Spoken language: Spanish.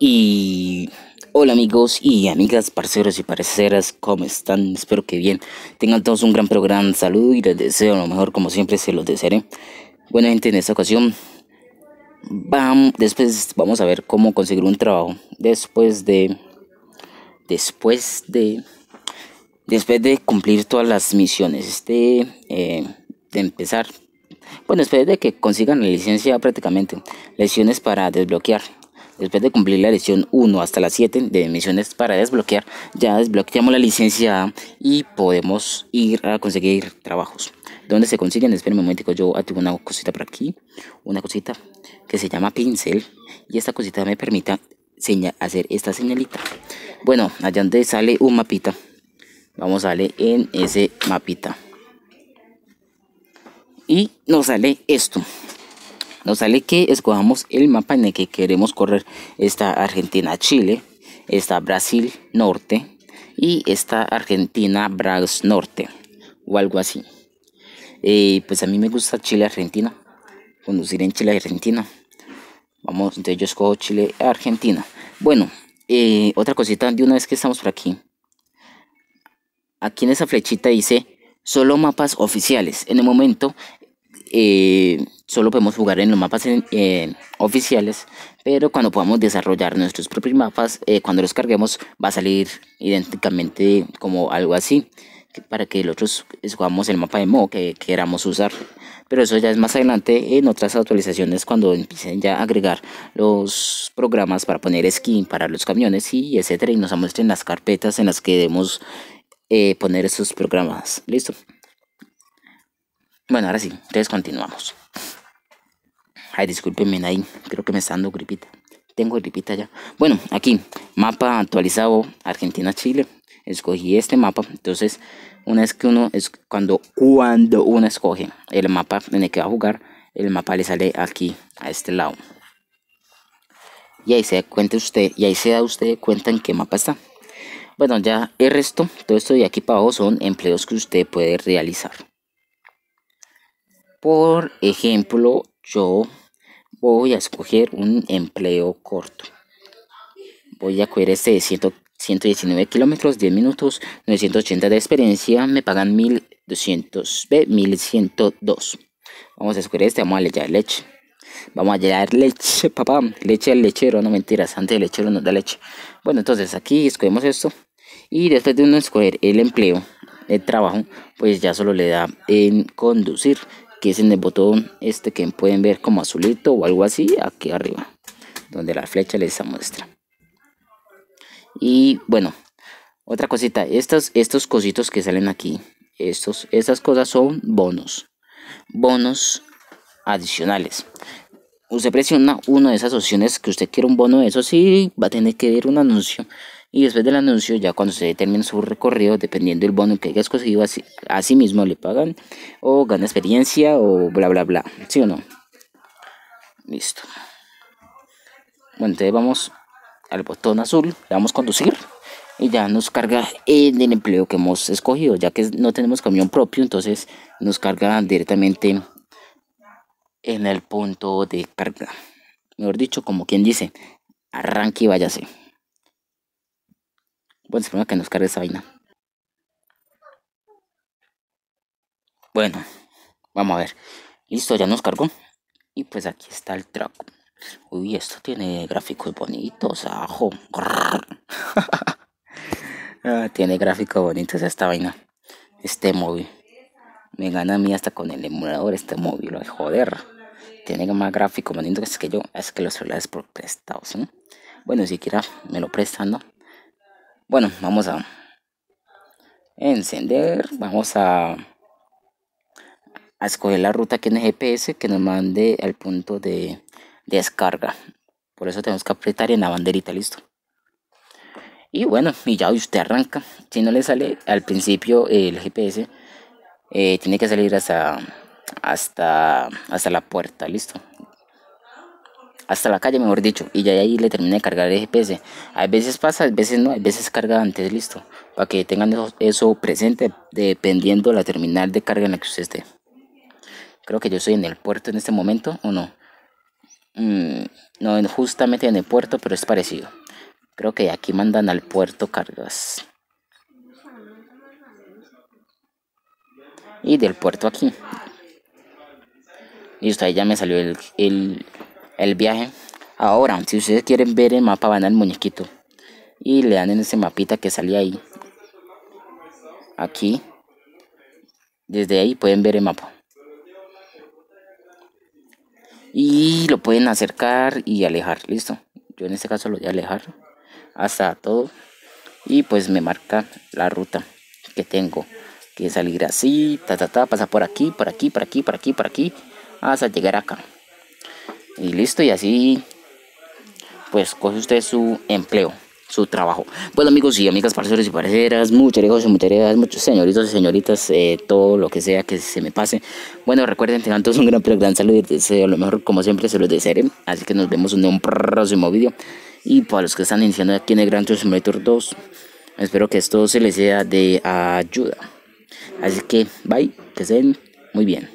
Y hola amigos y amigas, parceros y parceras, ¿cómo están? Espero que bien. Tengan todos un gran programa, salud y les deseo lo mejor como siempre se los desearé. Bueno gente, en esta ocasión vamos, después vamos a ver cómo conseguir un trabajo después de después de después de cumplir todas las misiones Este eh, de empezar bueno después de que consigan la licencia prácticamente lesiones para desbloquear Después de cumplir la lesión 1 hasta la 7 de misiones para desbloquear, ya desbloqueamos la licencia y podemos ir a conseguir trabajos. ¿Dónde se consiguen? Esperen un momento, yo activo una cosita por aquí, una cosita que se llama pincel y esta cosita me permite hacer esta señalita. Bueno, allá donde sale un mapita, vamos a darle en ese mapita y nos sale esto. Nos sale que escojamos el mapa en el que queremos correr. Esta Argentina-Chile, esta Brasil-Norte y esta Argentina-Brasil-Norte o algo así. Eh, pues a mí me gusta Chile-Argentina, conducir en Chile-Argentina. Vamos, entonces yo escojo Chile-Argentina. Bueno, eh, otra cosita de una vez que estamos por aquí. Aquí en esa flechita dice solo mapas oficiales. En el momento eh, solo podemos jugar en los mapas oficiales, pero cuando podamos desarrollar nuestros propios mapas, eh, cuando los carguemos va a salir idénticamente como algo así, para que nosotros eh, jugamos el mapa de modo que queramos usar. Pero eso ya es más adelante en otras actualizaciones cuando empiecen ya a agregar los programas para poner skin para los camiones y etcétera y nos muestren las carpetas en las que debemos eh, poner estos programas. Listo. Bueno, ahora sí, entonces continuamos. Ay, discúlpenme ahí, creo que me está dando gripita. Tengo gripita ya. Bueno, aquí, mapa actualizado Argentina-Chile. Escogí este mapa. Entonces, una vez que uno, es cuando, cuando uno escoge el mapa en el que va a jugar, el mapa le sale aquí, a este lado. Y ahí se da cuenta usted, y ahí se da usted cuenta en qué mapa está. Bueno, ya el resto, todo esto de aquí para abajo son empleos que usted puede realizar. Por ejemplo, yo voy a escoger un empleo corto. Voy a coger este de 119 kilómetros, 10 minutos, 980 de experiencia, me pagan 1200, B, 1102. Vamos a escoger este, vamos a lechar leche. Vamos a llegar leche, papá. Leche al lechero, no mentiras. Antes el lechero no da leche. Bueno, entonces aquí escogemos esto. Y después de uno escoger el empleo, el trabajo, pues ya solo le da en conducir que es en el botón este que pueden ver como azulito o algo así aquí arriba donde la flecha les muestra y bueno otra cosita estos, estos cositos que salen aquí estos, estas cosas son bonos bonos adicionales usted presiona una de esas opciones que usted quiere un bono eso sí va a tener que ver un anuncio y después del anuncio, ya cuando se determina su recorrido, dependiendo del bono que hayas conseguido, así, así mismo le pagan o gana experiencia o bla, bla, bla. ¿Sí o no? Listo. Bueno, entonces vamos al botón azul, le damos conducir y ya nos carga en el empleo que hemos escogido, ya que no tenemos camión propio, entonces nos carga directamente en el punto de carga. Mejor dicho, como quien dice, arranque y váyase. Bueno, pues, supongo que nos cargue esa vaina. Bueno, vamos a ver. Listo, ya nos cargó. Y pues aquí está el track. Uy, esto tiene gráficos bonitos, ajo. Ah, tiene gráficos bonitos esta vaina. Este móvil. Me gana a mí hasta con el emulador este móvil, joder. Tiene más gráficos bonitos que yo. Es que los celulares prestados, ¿no? Bueno, siquiera me lo prestan, ¿no? Bueno, vamos a encender. Vamos a, a escoger la ruta que en GPS que nos mande al punto de, descarga. Por eso tenemos que apretar en la banderita, listo. Y bueno, y ya usted arranca. Si no le sale al principio el GPS, eh, tiene que salir hasta, hasta, hasta la puerta, listo hasta la calle, mejor dicho, y ya ahí le terminé de cargar el GPS. A veces pasa, a veces no, a veces carga antes, listo, para que tengan eso, presente dependiendo de la terminal de carga en la que usted esté. Creo que yo estoy en el puerto en este momento, ¿o no? Mm, no, justamente en el puerto, pero es parecido. Creo que aquí mandan al puerto cargas. Y del puerto aquí. Listo, ahí ya me salió el el viaje. Ahora, si ustedes quieren ver el mapa, van al muñequito. Y le dan en ese mapita que salía ahí. Aquí. Desde ahí pueden ver el mapa. Y lo pueden acercar y alejar. Listo. Yo en este caso lo voy a alejar. Hasta todo. Y pues me marca la ruta que tengo. Que salir así. Ta, Pasa por aquí, por aquí, por aquí, por aquí, por aquí. Hasta llegar acá. Y listo, y así pues coge usted su empleo, su trabajo. Bueno amigos y amigas, parceros y parceras, muchachos y muchachas, muchos señoritos y señoritas, eh, todo lo que sea que se me pase. Bueno, recuerden, tengan todos un gran, gran saludo y deseo lo mejor, como siempre, se los desearé. Así que nos vemos en un próximo video. Y para los que están iniciando aquí en el Gran Simulator 2, espero que esto se les sea de ayuda. Así que, bye, que estén muy bien.